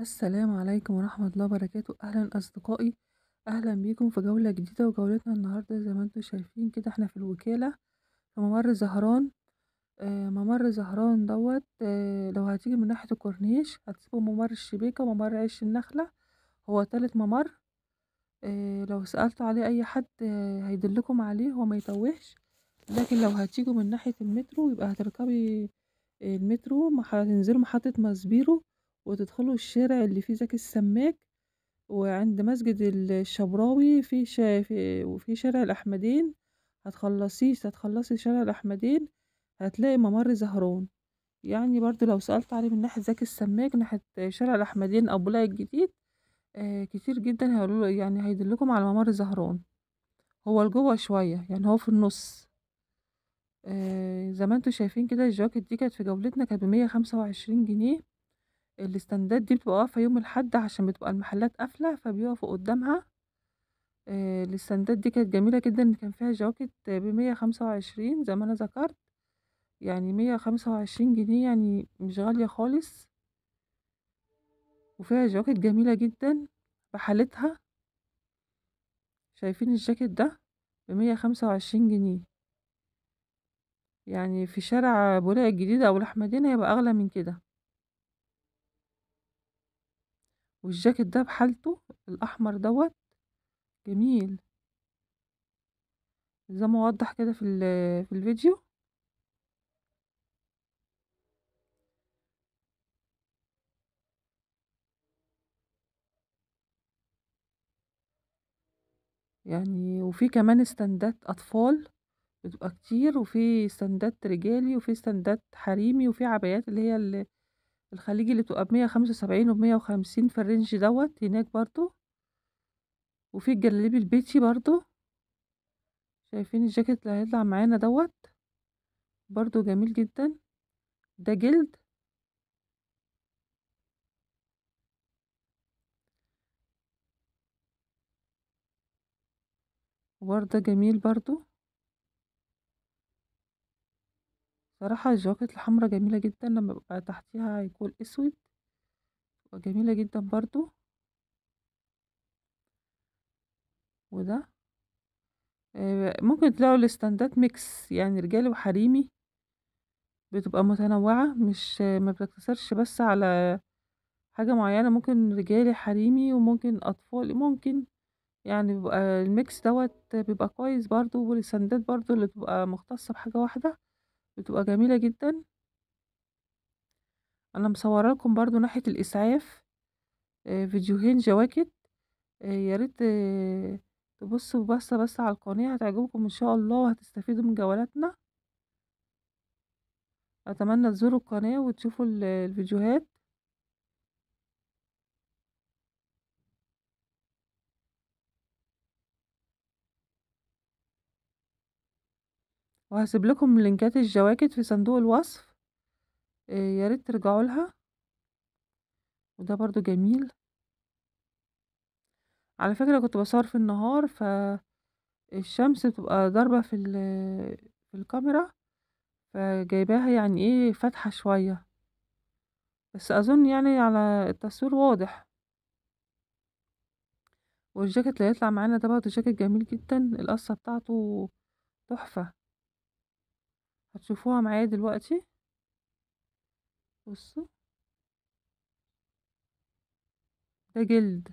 السلام عليكم ورحمة الله وبركاته أهلا أصدقائي أهلا بيكم في جولة جديدة وجولتنا النهاردة زي ما انتم شايفين كده احنا في الوكالة في ممر زهران آه ممر زهران دوت آه لو هتيجي من ناحية الكورنيش هتسيبوا ممر الشبيكة وممر عش النخلة هو تالت ممر آه لو سألتوا عليه أي حد آه هيدلكم عليه هو ما يتوهش لكن لو هتيجوا من ناحية المترو يبقى هتركبي آه، المترو هتنزلوا محطة مزبيرو وتدخلوا الشارع اللي فيه زكي السماك وعند مسجد الشبراوي في شا... في... وفي شارع الأحمدين هتخلصيه هتخلصي شارع الأحمدين هتلاقي ممر زهران يعني برضو لو سألت عليه من ناحية زكي السماك ناحية شارع الأحمدين أو بولاي الجديد آه كتير جدا هيقولوا يعني هيدلكم على ممر زهران هو لجوه شوية يعني هو في النص آه زي ما انتوا شايفين كده الجواكت دي كانت في جولتنا كانت بمية خمسة وعشرين جنيه الاستندات دي بتبقى واقفة يوم الاحد عشان بتبقى المحلات قافلة فبيقفوا قدامها آه، الاستندات دي كانت جميلة جدا كان فيها جواكت بمية خمسة وعشرين زي ما أنا ذكرت يعني مية خمسة وعشرين جنيه يعني مش غالية خالص وفيها جواكت جميلة جدا بحالتها شايفين الجاكيت ده بمية خمسة وعشرين جنيه يعني في شارع بولاق الجديدة أو الأحمدين هيبقى أغلى من كده والجاكيت ده بحالته الأحمر دوت جميل زي ما اوضح كده في, في الفيديو يعني وفي كمان استندات أطفال بتبقى كتير وفي استندات رجالي وفي استندات حريمي وفي عبايات اللي هي اللي الخليجي اللي بتبقى بمية خمسة وسبعين ومية وخمسين في الرينج دوت هناك برضو وفي الجلاليب البيتي برضو شايفين الجاكيت اللي هيطلع معانا دوت برضو جميل جدا ده جلد ورده جميل برضو صراحة الجواكت الحمراء جميلة جدا لما ببقى تحتيها يكون اسود وجميلة جدا برضو وده ممكن تلاقوا الاستاندات ميكس يعني رجالي وحريمي بتبقى متنوعة مش ما بتقتصرش بس على حاجة معينة ممكن رجالي حريمي وممكن أطفال ممكن يعني بيبقى الميكس دوت بيبقى كويس برضو والسندات برضو اللي بتبقى مختصة بحاجة واحدة بتبقى جميلة جدا انا مصورة لكم برضو ناحية الاسعاف فيديوهين جواكت يا ريت تبصوا بصة بس على القناة هتعجبكم ان شاء الله وهتستفيدوا من جولاتنا اتمنى تزوروا القناة وتشوفوا الفيديوهات وهسيب لكم لينكات الجواكت في صندوق الوصف آه، يا ريت ترجعوا لها وده برضو جميل على فكرة كنت بصور في النهار فالشمس بتبقى ضاربة في, في الكاميرا فجايباها يعني ايه فاتحة شوية بس اظن يعني على التصوير واضح والجاكيت اللي هيطلع معانا ده برضه جاكيت جميل جدا القصة بتاعته تحفة هتشوفوها معايا دلوقتي بصوا ده جلد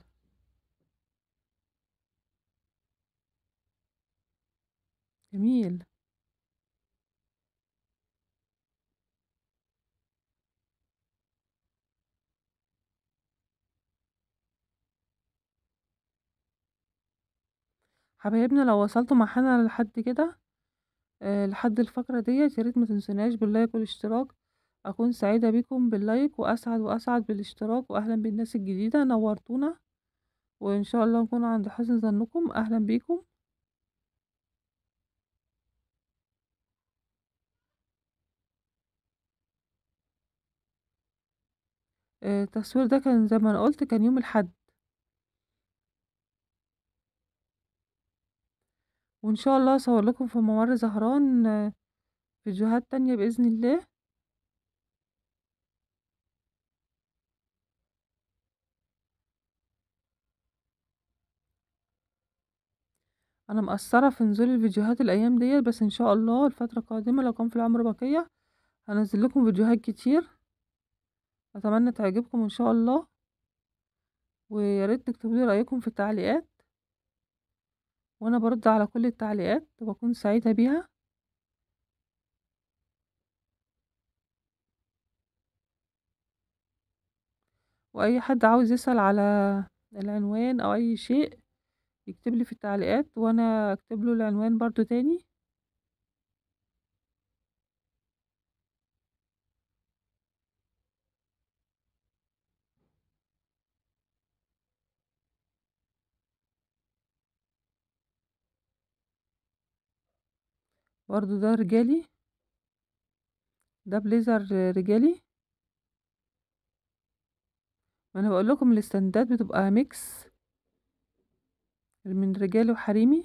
جميل حبايبنا لو وصلتوا مع حنا لحد كده آه، لحد الفقرة ديت يا ريت ما تنسوناش باللايك والاشتراك اكون سعيدة بكم باللايك واسعد واسعد بالاشتراك واهلا بالناس الجديدة نورتونا وان شاء الله نكون عند حسن ظنكم اهلا بيكم آه، التصوير ده كان زي ما انا قلت كان يوم الحد وان شاء الله اصور لكم في ممر زهران آه، فيديوهات تانية باذن الله انا مقصره في نزول الفيديوهات الايام ديت بس ان شاء الله الفتره القادمه لو كان في العمر بقيه هنزل لكم فيديوهات كتير اتمنى تعجبكم ان شاء الله ويا ريت تكتبوا لي رايكم في التعليقات وأنا برد على كل التعليقات وبكون سعيدة بيها وأي حد عاوز يسأل على العنوان أو أي شيء يكتب لي في التعليقات وأنا أكتب له العنوان برضو تاني برضو ده رجالي ده بليزر رجالي ما انا بقول لكم الاستندات بتبقى ميكس من رجالي وحريمي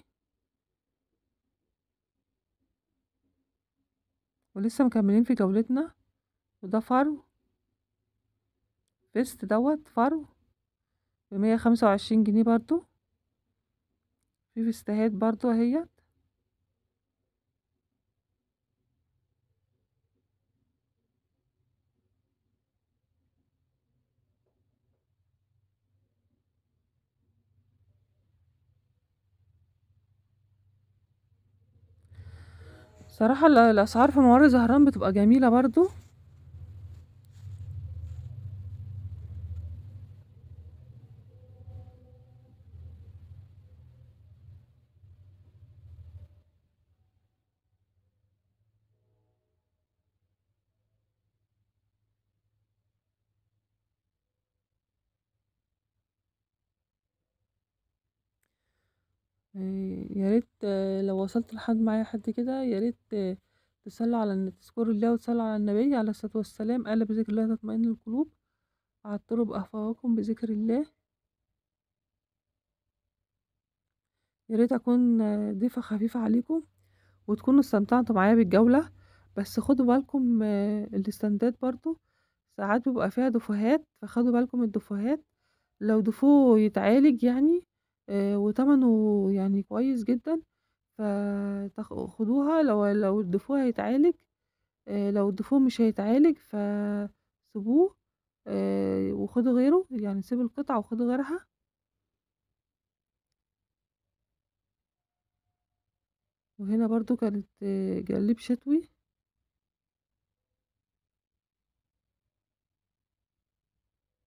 ولسه مكملين في جولتنا وده فرو فيست دوت فرو بمية خمسة وعشرين جنيه برضو في فيستهات برضو اهيت صراحة الأسعار في ممر زهران بتبقى جميلة برضو آه، يا ريت آه، لو وصلت لحد معايا حد كده، يا ريت آه، تصلى على الن تذكروا الله وتصلى على النبي عليه الصلاة والسلام، ألا بذكر الله تطمئن القلوب، "عطّروا بأفواهكم بذكر الله." يا ريت أكون ضيفة خفيفة عليكم، وتكونوا استمتعتوا معايا بالجولة، بس خدوا بالكم الإستندات برضو ساعات بيبقى فيها دفوهات فخدوا بالكم الدفوهات لو دفوه يتعالج يعني آه، وتمنه يعني كويس جدًا، فخدوها خدوها لو لو الدفوع هيتعالج، آه، لو الدفوع مش هيتعالج فسيبوه آه، وخدوا غيره، يعني سيبوا القطعة وخدوا غيرها. وهنا برضو كانت جلب شتوي.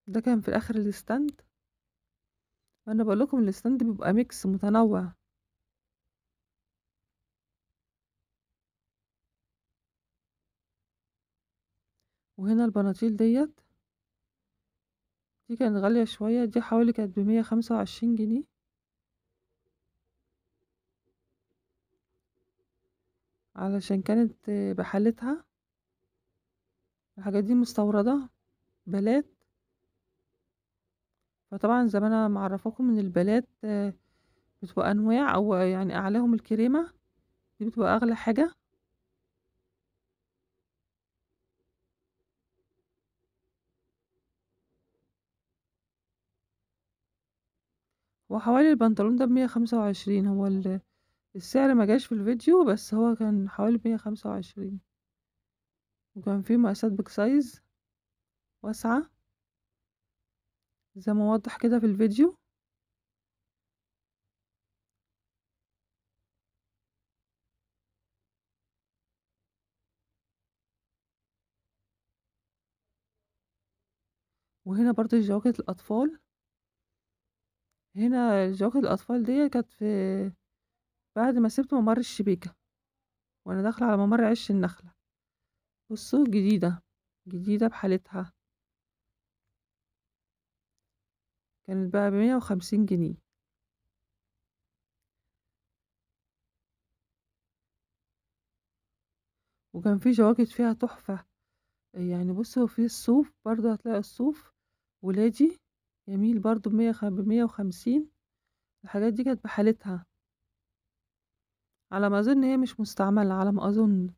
ده كان في آخر الستاند أنا بقول لكم الستاند بيبقى ميكس متنوع. وهنا البناطيل ديت دي كانت غالية شوية دي حوالي كانت بمية خمسة وعشرين جنيه علشان كانت بحالتها الحاجات دي مستوردة بلات فطبعا زي ما انا معرفاكم ان البلات آه، بتبقى انواع او يعني اعلاهم الكريمه دي بتبقى اغلى حاجه وحوالي البنطلون ده بمية خمسة وعشرين هو السعر ما جاش في الفيديو بس هو كان حوالي بمية خمسة وعشرين وكان فيه مقاسات بيك سايز واسعة زي ما واضح كده في الفيديو وهنا برضو جواكت الأطفال هنا جواكت الأطفال دي كانت في بعد ما سبت ممر الشبيكة وأنا داخلة على ممر عش النخلة بصوا جديدة جديدة بحالتها كانت بقى بمية وخمسين جنيه وكان في جواكت فيها تحفة يعني بصوا في الصوف برضه هتلاقي الصوف ولادي جميل برضه بمية وخمسين الحاجات دي كانت بحالتها على ما أظن هي مش مستعملة على ما أظن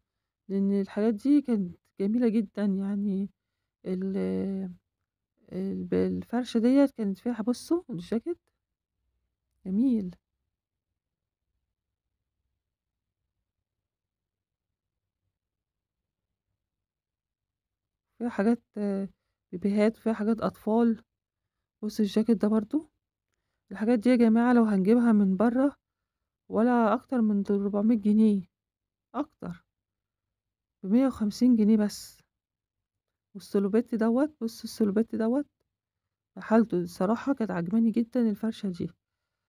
لأن الحاجات دي كانت جميلة جدا يعني ال الفرشة ديت كانت فيها بُصّوا الجاكيت جميل. فيها حاجات بيبيهات وفيها حاجات أطفال، بص الجاكيت ده برضو الحاجات دي يا جماعة لو هنجيبها من برّه ولا أكتر من 400 جنيه، أكتر، ب150 جنيه بس. والسلوبات دوت بص السلوبات دوت حالته الصراحة كانت عجباني جدا الفرشة دي